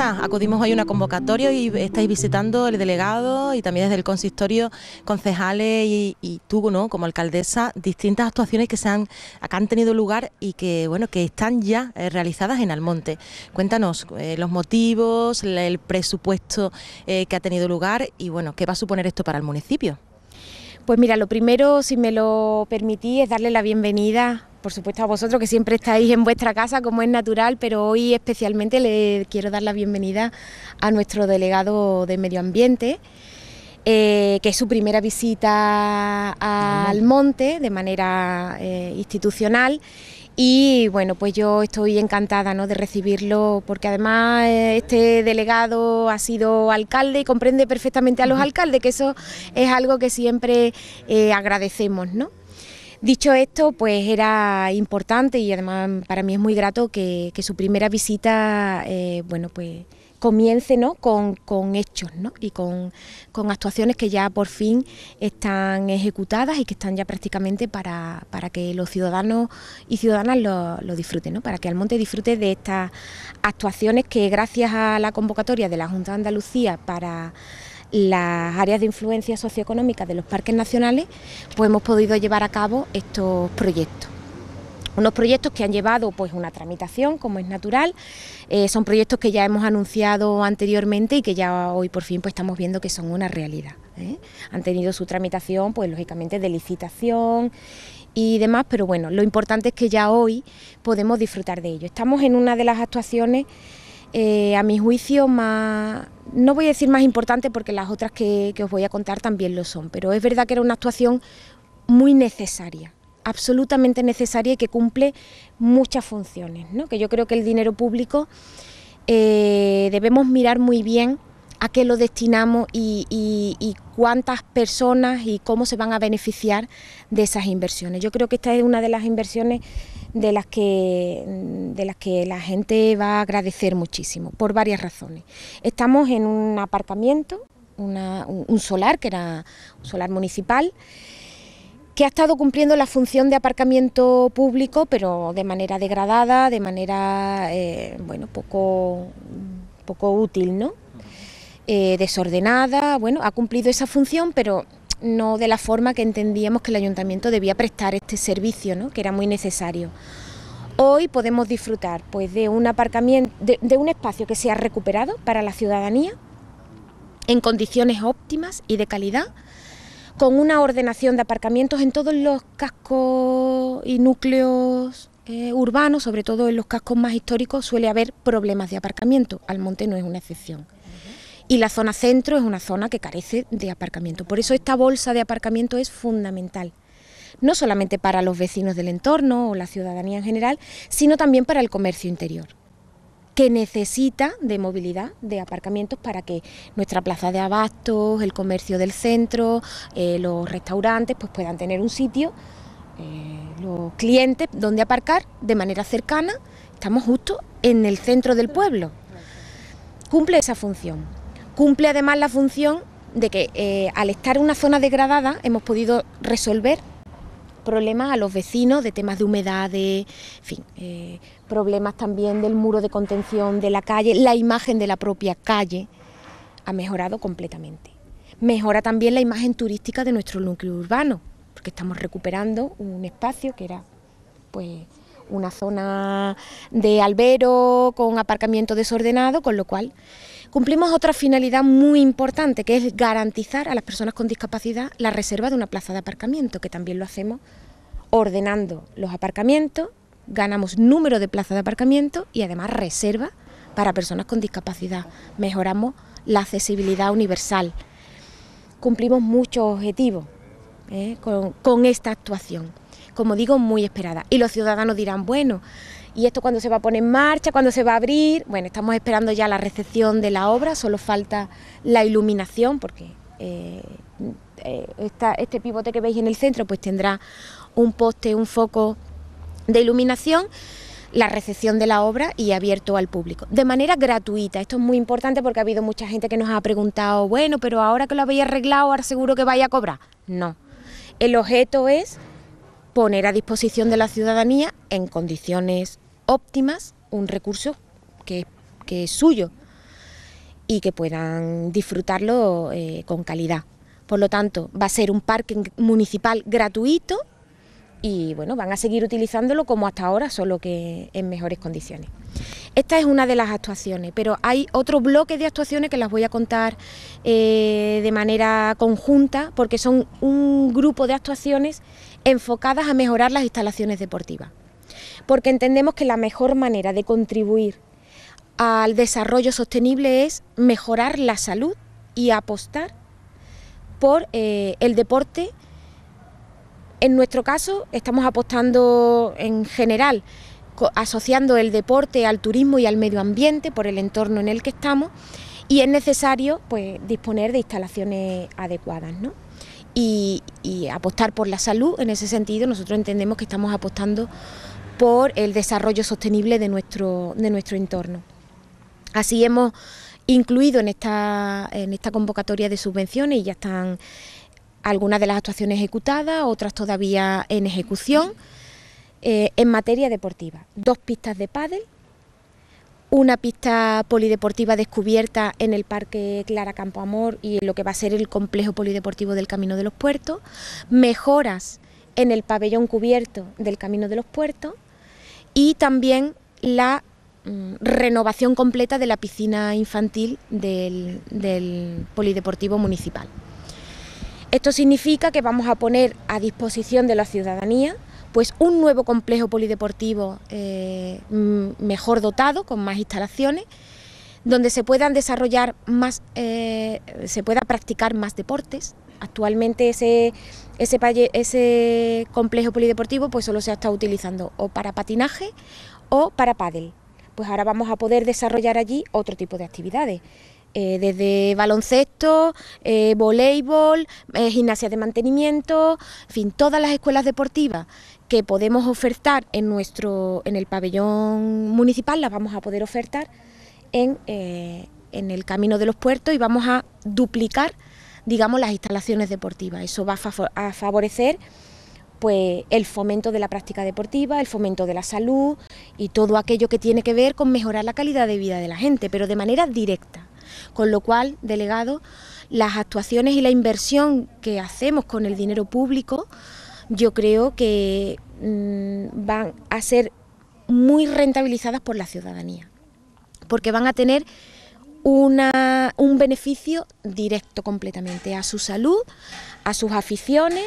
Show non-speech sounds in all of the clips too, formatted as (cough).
Acudimos hoy a una convocatoria y estáis visitando el delegado y también desde el consistorio concejales y, tú, ¿no? Como alcaldesa, distintas actuaciones que se han, acá han tenido lugar y que, bueno, que están ya eh, realizadas en Almonte. Cuéntanos eh, los motivos, el presupuesto eh, que ha tenido lugar y, bueno, qué va a suponer esto para el municipio. Pues mira, lo primero, si me lo permitís, es darle la bienvenida por supuesto a vosotros que siempre estáis en vuestra casa como es natural, pero hoy especialmente le quiero dar la bienvenida a nuestro delegado de Medio Ambiente, eh, que es su primera visita al monte de manera eh, institucional. Y bueno, pues yo estoy encantada de recibirlo porque además eh, este delegado ha sido alcalde y comprende perfectamente a los alcaldes, que eso es algo que siempre agradecemos, ¿no? Dicho esto, pues era importante y además para mí es muy grato que, su primera visita, eh, bueno, pues comience ¿no? con, hechos ¿no? y con, con, actuaciones que ya por fin están ejecutadas y que están ya prácticamente para, que los ciudadanos y ciudadanas lo, lo disfruten, ¿no? para que Almonte disfrute de estas actuaciones que gracias a la convocatoria de la Junta de Andalucía para las áreas de influencia socioeconómica de los parques nacionales, pues hemos podido llevar a cabo estos proyectos. Unos proyectos que han llevado pues una tramitación, como es natural, eh, son proyectos que ya hemos anunciado anteriormente y que ya hoy por fin pues estamos viendo que son una realidad. ¿eh? Han tenido su tramitación, pues lógicamente de licitación y demás, pero bueno, lo importante es que ya hoy podemos disfrutar de ello. Estamos en una de las actuaciones eh, a mi juicio más, no voy a decir más importante porque las otras que, os voy a contar también lo son, pero es verdad que era una actuación muy necesaria absolutamente necesaria y que cumple muchas funciones, que yo creo que el dinero público eh, debemos mirar muy bien a qué lo destinamos y, cuántas personas y cómo se van a beneficiar de esas inversiones. Yo creo que esta es una de las inversiones de las que, de las que la gente va a agradecer muchísimo, por varias razones. Estamos en un aparcamiento, un solar, que era un solar municipal, que ha estado cumpliendo la función de aparcamiento público, pero de manera degradada, de manera eh, bueno, poco, poco útil, ¿no? Eh, desordenada, bueno, ha cumplido esa función, pero no de la forma que entendíamos que el ayuntamiento debía prestar este servicio, ¿no? que era muy necesario. Hoy podemos disfrutar pues, de un aparcamiento, de, un espacio que se ha recuperado para la ciudadanía, en condiciones óptimas y de calidad, con una ordenación de aparcamientos en todos los cascos y núcleos eh, urbanos, sobre todo en los cascos más históricos, suele haber problemas de aparcamiento. Almonte no es una excepción y la zona centro es una zona que carece de aparcamiento. Por eso esta bolsa de aparcamiento es fundamental, no solamente para los vecinos del entorno o la ciudadanía en general, sino también para el comercio interior que necesita de movilidad, de aparcamientos para que nuestra plaza de abastos, el comercio del centro, eh, los restaurantes, pues puedan tener un sitio, eh, los clientes, donde aparcar de manera cercana. Estamos justo en el centro del pueblo. Cumple esa función. Cumple además la función de que eh, al estar en una zona degradada hemos podido resolver problemas a los vecinos de temas de humedad, en fin, eh, problemas también del muro de contención de la calle, la imagen de la propia calle ha mejorado completamente. Mejora también la imagen turística de nuestro núcleo urbano, porque estamos recuperando un espacio que era pues una zona de albero con aparcamiento desordenado, con lo cual cumplimos otra finalidad muy importante, que es garantizar a las personas con discapacidad la reserva de una plaza de aparcamiento, que también lo hacemos ordenando los aparcamientos, ganamos número de plazas de aparcamiento y además reserva para personas con discapacidad. Mejoramos la accesibilidad universal. Cumplimos muchos objetivos ¿eh? con esta actuación, como digo, muy esperada. Y los ciudadanos dirán, bueno, y esto cuando se va a poner en marcha, cuando se va a abrir. Bueno, estamos esperando ya la recepción de la obra, solo falta la iluminación porque eh, eh, este pivote que veis en el centro pues tendrá un poste, un foco de iluminación la recepción de la obra y abierto al público, de manera gratuita. Esto es muy importante porque ha habido mucha gente que nos ha preguntado, bueno, pero ahora que lo habéis arreglado, ahora seguro que vaya a cobrar. No, el objeto es poner a disposición de la ciudadanía en condiciones óptimas un recurso que, es suyo y que puedan disfrutarlo eh, con calidad. Por lo tanto, va a ser un parque municipal gratuito y bueno, van a seguir utilizándolo como hasta ahora, solo que en mejores condiciones. Esta es una de las actuaciones, pero hay otro bloque de actuaciones que las voy a contar eh, de manera conjunta, porque son un grupo de actuaciones enfocadas a mejorar las instalaciones deportivas porque entendemos que la mejor manera de contribuir al desarrollo sostenible es mejorar la salud y apostar por eh, el deporte. En nuestro caso estamos apostando en general, asociando el deporte al turismo y al medio ambiente por el entorno en el que estamos y es necesario pues, disponer de instalaciones adecuadas. ¿no? y apostar por la salud, en ese sentido nosotros entendemos que estamos apostando por el desarrollo sostenible de nuestro, de nuestro entorno. Así hemos incluido en esta, en esta convocatoria de subvenciones y ya están algunas de las actuaciones ejecutadas, otras todavía en ejecución, eh, en materia deportiva. Dos pistas de pádel, una pista polideportiva descubierta en el Parque Clara Campoamor y en lo que va a ser el complejo polideportivo del Camino de los Puertos, mejoras en el pabellón cubierto del Camino de los Puertos, y también la mm, renovación completa de la piscina infantil del, Polideportivo Municipal. Esto significa que vamos a poner a disposición de la ciudadanía pues un nuevo complejo polideportivo eh, mejor dotado, con más instalaciones, donde se puedan desarrollar más, eh, se pueda practicar más deportes. Actualmente ese, ese, complejo polideportivo pues solo se ha estado utilizando o para patinaje o para pádel. Pues ahora vamos a poder desarrollar allí otro tipo de actividades. Eh, desde baloncesto, eh, voleibol, gimnasia de mantenimiento, en fin, todas las escuelas deportivas que podemos ofertar en nuestro, en el pabellón municipal las vamos a poder ofertar eh, en, el camino de los puertos y vamos a duplicar, digamos, las instalaciones deportivas. Eso va a favorecer pues el fomento de la práctica deportiva, el fomento de la salud y todo aquello que tiene que ver con mejorar la calidad de vida de la gente, pero de manera directa. Con lo cual, delegado, las actuaciones y la inversión que hacemos con el dinero público, yo creo que mm, van a ser muy rentabilizadas por la ciudadanía porque van a tener una, un beneficio directo completamente a su salud, a sus aficiones,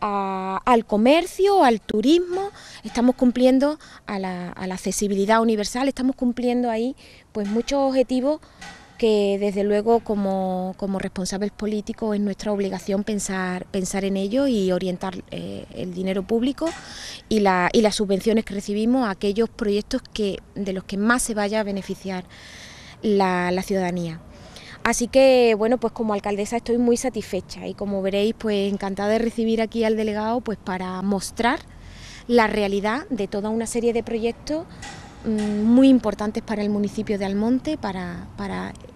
al comercio, al turismo. Estamos cumpliendo a la, a la accesibilidad universal, estamos cumpliendo ahí pues muchos objetivos que desde luego como, responsables políticos es nuestra obligación pensar, pensar en ello y orientar eh, el dinero público y, las subvenciones que recibimos a aquellos proyectos que, de los que más se vaya a beneficiar la, la ciudadanía. Así que, bueno, pues como alcaldesa estoy muy satisfecha y como veréis, pues encantada de recibir aquí al delegado pues para mostrar la realidad de toda una serie de proyectos Mm, muy importantes para el municipio de Almonte, para,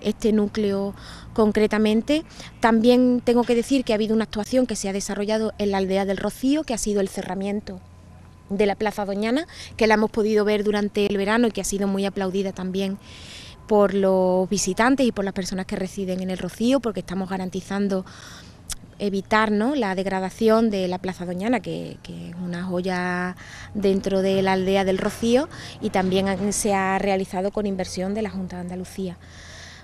este núcleo concretamente. También tengo que decir que ha habido una actuación que se ha desarrollado en la aldea del Rocío, que ha sido el cerramiento de la Plaza Doñana, que la hemos podido ver durante el verano y que ha sido muy aplaudida también por los visitantes y por las personas que residen en el Rocío, porque estamos garantizando evitar ¿no? la degradación de la Plaza Doñana, que, es una joya dentro de la aldea del Rocío y también se ha realizado con inversión de la Junta de Andalucía.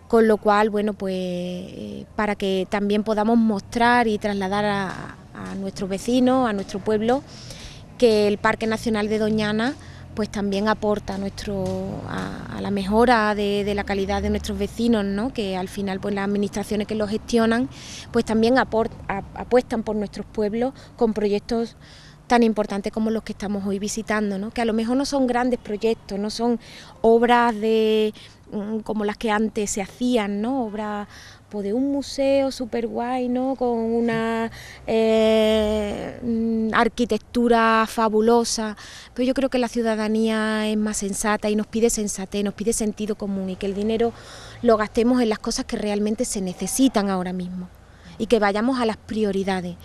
Con lo cual, bueno, pues eh, para que también podamos mostrar y trasladar a, a nuestros vecinos, a nuestro pueblo, que el Parque Nacional de Doñana pues también aporta a, nuestro, a, la mejora de, la calidad de nuestros vecinos, ¿no? que al final pues las administraciones que lo gestionan pues también apuestan por nuestros pueblos con proyectos tan importantes como los que estamos hoy visitando, que a lo mejor no son grandes proyectos, no son obras de Mm, como las que antes se hacían, ¿no? Obras pues, de un museo súper guay, ¿no? Con una eh, mm, arquitectura fabulosa. Pero yo creo que la ciudadanía es más sensata y nos pide sensatez, nos pide sentido común y que el dinero lo gastemos en las cosas que realmente se necesitan ahora mismo y que vayamos a las prioridades.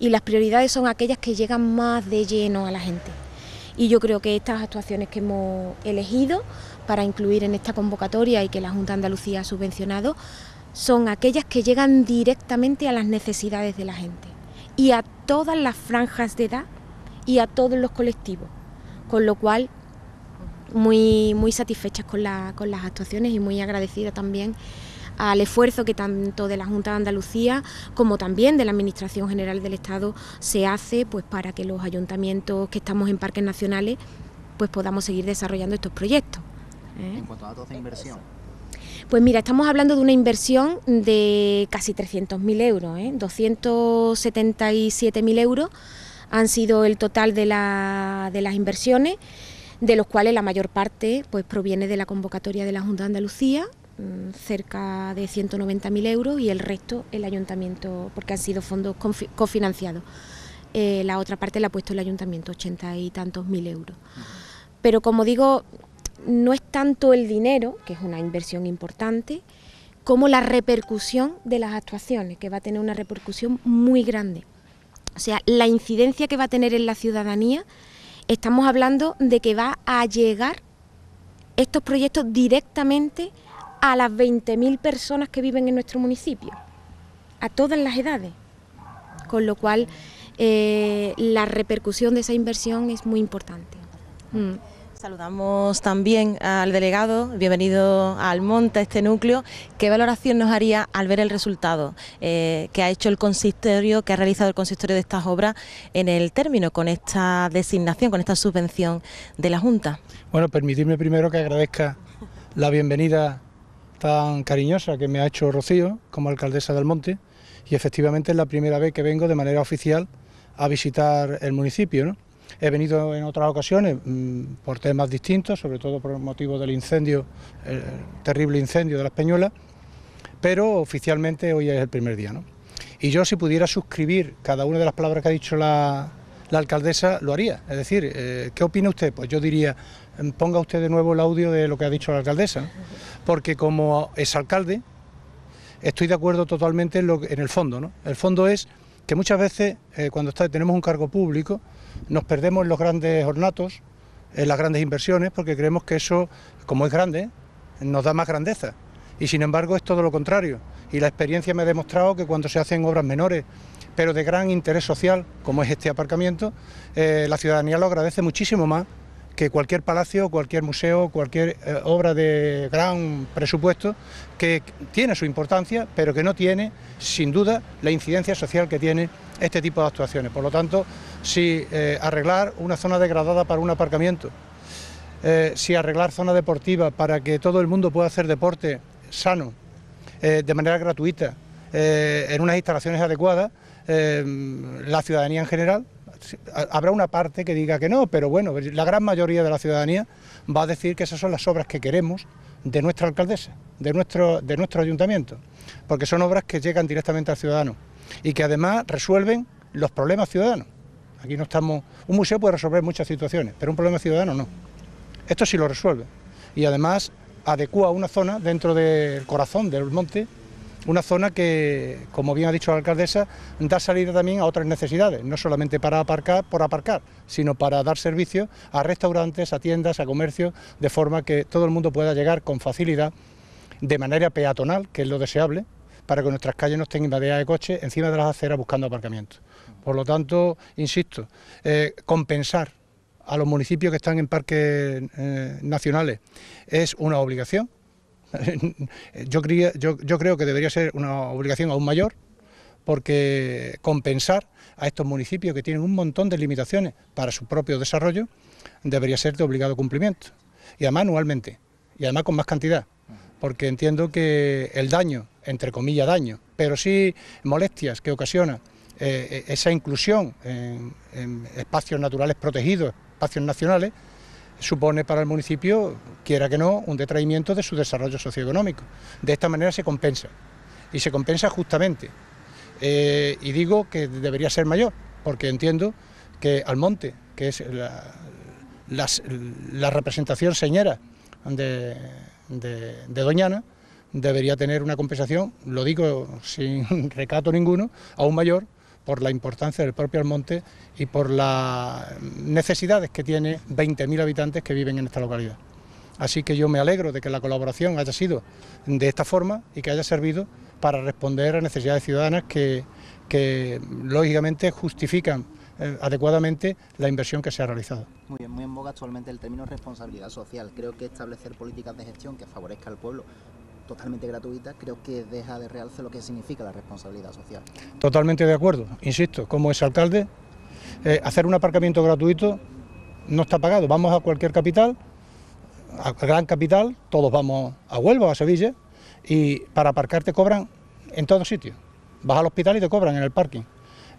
Y las prioridades son aquellas que llegan más de lleno a la gente. Y yo creo que estas actuaciones que hemos elegido para incluir en esta convocatoria y que la Junta de Andalucía ha subvencionado son aquellas que llegan directamente a las necesidades de la gente y a todas las franjas de edad y a todos los colectivos, con lo cual muy, muy satisfechas con, con las actuaciones y muy agradecida también al esfuerzo que tanto de la Junta de Andalucía como también de la Administración General del Estado se hace pues para que los ayuntamientos que estamos en parques nacionales pues podamos seguir desarrollando estos proyectos. ¿Eh? en cuanto a datos de inversión? Pues mira, estamos hablando de una inversión de casi 300.000 euros, 277.000 ¿eh? euros han sido el total de, la, las inversiones, de los cuales la mayor parte pues, proviene de la convocatoria de la Junta de Andalucía, mm, cerca de 190.000 euros, y el resto el ayuntamiento, porque han sido fondos cofinanciados. Eh, la otra parte la ha puesto el ayuntamiento, ochenta y tantos mil euros. Pero como digo, no es tanto el dinero, que es una inversión importante, como la repercusión de las actuaciones, que va a tener una repercusión muy grande. O sea, la incidencia que va a tener en la ciudadanía, estamos hablando de que va a llegar estos proyectos directamente a las 20.000 personas que viven en nuestro municipio, a todas las edades. Con lo cual, eh, la repercusión de esa inversión es muy importante. Mm. Saludamos también al delegado, bienvenido al Monte a este núcleo. ¿Qué valoración nos haría al ver el resultado eh, que ha hecho el consistorio, que ha realizado el consistorio de estas obras en el término con esta designación, con esta subvención de la Junta? Bueno, permitirme primero que agradezca la bienvenida tan cariñosa que me ha hecho Rocío como alcaldesa del Monte y efectivamente es la primera vez que vengo de manera oficial a visitar el municipio. ¿no? He venido en otras ocasiones mm, por temas distintos, sobre todo por el motivo del incendio, el terrible incendio de la Española, pero oficialmente hoy es el primer día. ¿no? Y yo si pudiera suscribir cada una de las palabras que ha dicho la, alcaldesa, lo haría. Es decir, eh, ¿qué opina usted? Pues yo diría, mm, ponga usted de nuevo el audio de lo que ha dicho la alcaldesa, porque como es alcalde, estoy de acuerdo totalmente en, lo, en el fondo. El fondo es que muchas veces eh, cuando tenemos un cargo público, nos perdemos en los grandes ornatos, en las grandes inversiones, porque creemos que eso, como es grande, nos da más grandeza. Y sin embargo es todo lo contrario. Y la experiencia me ha demostrado que cuando se hacen obras menores, pero de gran interés social, como es este aparcamiento, eh, la ciudadanía lo agradece muchísimo más que cualquier palacio, cualquier museo, cualquier eh, obra de gran presupuesto, que tiene su importancia, pero que no tiene, sin duda, la incidencia social que tiene este tipo de actuaciones. Por lo tanto, si eh, arreglar una zona degradada para un aparcamiento, eh, si arreglar zona deportiva para que todo el mundo pueda hacer deporte sano, de manera gratuita, en unas instalaciones adecuadas, la ciudadanía en general habrá una parte que diga que no, pero bueno, la gran mayoría de la ciudadanía va a decir que esas son las obras que queremos de nuestra alcaldesa, de nuestro, de nuestro ayuntamiento, porque son obras que llegan directamente al ciudadano y que además resuelven los problemas ciudadanos. Aquí no estamos... Un museo puede resolver muchas situaciones, pero un problema ciudadano no. Esto sí lo resuelve. Y además adecua una zona dentro del corazón del monte una zona que, como bien ha dicho la alcaldesa, da salida también a otras necesidades, no solamente para aparcar por aparcar, sino para dar servicio a restaurantes, a tiendas, a comercio, de forma que todo el mundo pueda llegar con facilidad, de manera peatonal, que es lo deseable, para que nuestras calles no estén invadidas de coches encima de las aceras buscando aparcamiento. Por lo tanto, insisto, eh, compensar a los municipios que están en parques eh, nacionales es una obligación (laughs) yo, creo que debería ser una obligación aún mayor porque compensar a estos municipios que tienen un montón de limitaciones para su propio desarrollo debería ser de obligado cumplimiento. Y además anualmente, y además con más cantidad, porque entiendo que el daño, entre comillas daño, pero sí molestias que ocasiona eh, e, esa inclusión en espacios naturales protegidos, espacios nacionales, supone para el municipio, quiera que no, un detraimiento de su desarrollo socioeconómico. De esta manera se compensa, y se compensa justamente. Eh, y digo que debería ser mayor, porque entiendo que Almonte, que es la, representación señera de, de Doñana, debería tener una compensación, lo digo sin (laughs) recato ninguno, aún mayor por la importancia del propio Almonte y por las necesidades que tiene 20.000 habitantes que viven en esta localidad. Así que yo me alegro de que la colaboración haya sido de esta forma y que haya servido para responder a necesidades ciudadanas que, que lógicamente justifican eh, adecuadamente la inversión que se ha realizado. Muy bien, muy en boga actualmente el término responsabilidad social. Creo que establecer políticas de gestión que favorezca al pueblo totalmente gratuita, creo que deja de realce lo que significa la responsabilidad social. Totalmente de acuerdo, insisto, como es alcalde, eh, hacer un aparcamiento gratuito no está pagado. Vamos a cualquier capital, a gran capital, todos vamos a Huelva, a Sevilla, y para aparcar te cobran en todos sitios. Vas al hospital y te cobran en el parking.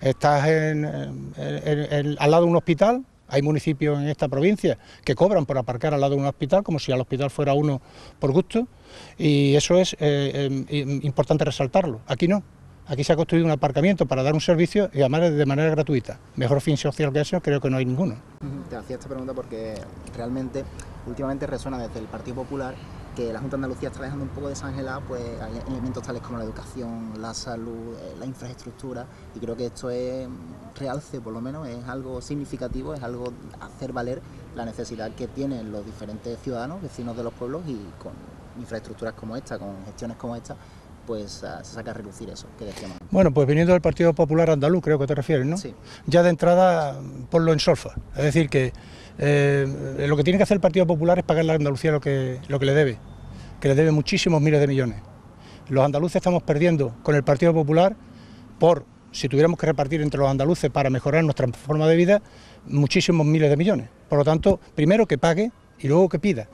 Estás eh, al lado de un hospital hay municipios en esta provincia que cobran por aparcar al lado de un hospital, como si al hospital fuera uno por gusto, y eso es eh, eh, importante resaltarlo. Aquí no. Aquí se ha construido un aparcamiento para dar un servicio y además de manera gratuita. Mejor fin social que eso creo que no hay ninguno. Te hacía esta pregunta porque realmente últimamente resuena desde el Partido Popular que la Junta de Andalucía está dejando un poco desangelada, pues elementos tales como la educación, la salud, eh, la infraestructura, y creo que esto es mm, realce, por lo menos, es algo significativo, es algo hacer valer la necesidad que tienen los diferentes ciudadanos, vecinos de los pueblos, y con infraestructuras como esta, con gestiones como esta, pues ah, se saca a reducir eso que Bueno, pues viniendo del Partido Popular Andaluz, creo que te refieres, ¿no? Sí. Ya de entrada, ponlo en solfa. Es decir, que eh, lo que tiene que hacer el Partido Popular es pagarle a Andalucía lo que, lo que le debe que le debe muchísimos miles de millones. Los andaluces estamos perdiendo con el Partido Popular por, si tuviéramos que repartir entre los andaluces para mejorar nuestra forma de vida, muchísimos miles de millones. Por lo tanto, primero que pague y luego que pida,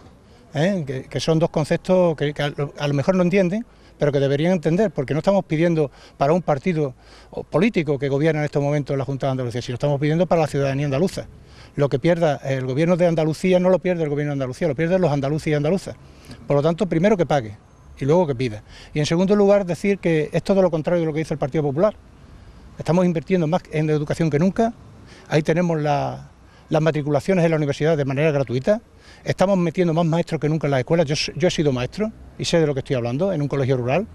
¿eh? que, son dos conceptos que, a, lo, mejor no entienden, pero que deberían entender, porque no estamos pidiendo para un partido político que gobierna en estos momentos la Junta de Andalucía, sino estamos pidiendo para la ciudadanía andaluza. Lo que pierda el gobierno de Andalucía no lo pierde el gobierno de Andalucía, lo pierden los andaluces y andaluzas. Por lo tanto, primero que pague y luego que pida. Y en segundo lugar, decir que es todo lo contrario de lo que dice el Partido Popular. Estamos invirtiendo más en educación que nunca. Ahí tenemos las matriculaciones en la universidad de manera gratuita. Estamos metiendo más maestros que nunca en las escuelas. yo he sido maestro y sé de lo que estoy hablando en un colegio rural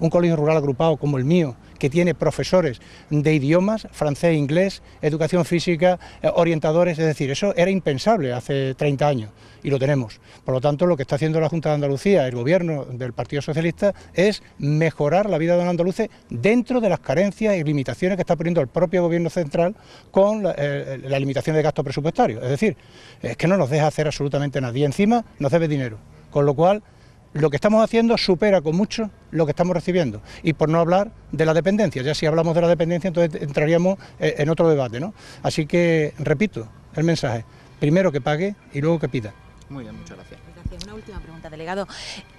un colegio rural agrupado como el mío, que tiene profesores de idiomas, francés, inglés, educación física, eh, orientadores, es decir, eso era impensable hace 30 años y lo tenemos. Por lo tanto, lo que está haciendo la Junta de Andalucía, el gobierno del Partido Socialista, es mejorar la vida de los andaluces dentro de las carencias y limitaciones que está poniendo el propio gobierno central con la, eh, limitación de gasto presupuestario. Es decir, es que no nos deja hacer absolutamente nada y encima nos debe dinero. Con lo cual, lo que estamos haciendo supera con mucho lo que estamos recibiendo. Y por no hablar de la dependencia, ya si hablamos de la dependencia, entonces entraríamos eh, en otro debate. ¿no? Así que repito el mensaje, primero que pague y luego que pida. Muy bien, muchas gracias. gracias. Una última pregunta, delegado.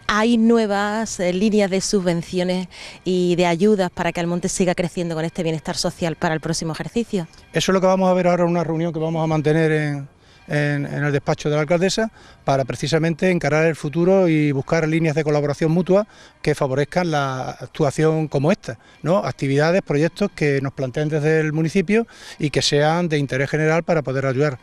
¿Hay nuevas eh, líneas de subvenciones y de ayudas para que Almonte siga creciendo con este bienestar social para el próximo ejercicio? Eso es lo que vamos a ver ahora en una reunión que vamos a mantener en, en, el despacho de la alcaldesa para precisamente encarar el futuro y buscar líneas de colaboración mutua que favorezcan la actuación como esta, ¿no? actividades, proyectos que nos planteen desde el municipio y que sean de interés general para poder ayudar.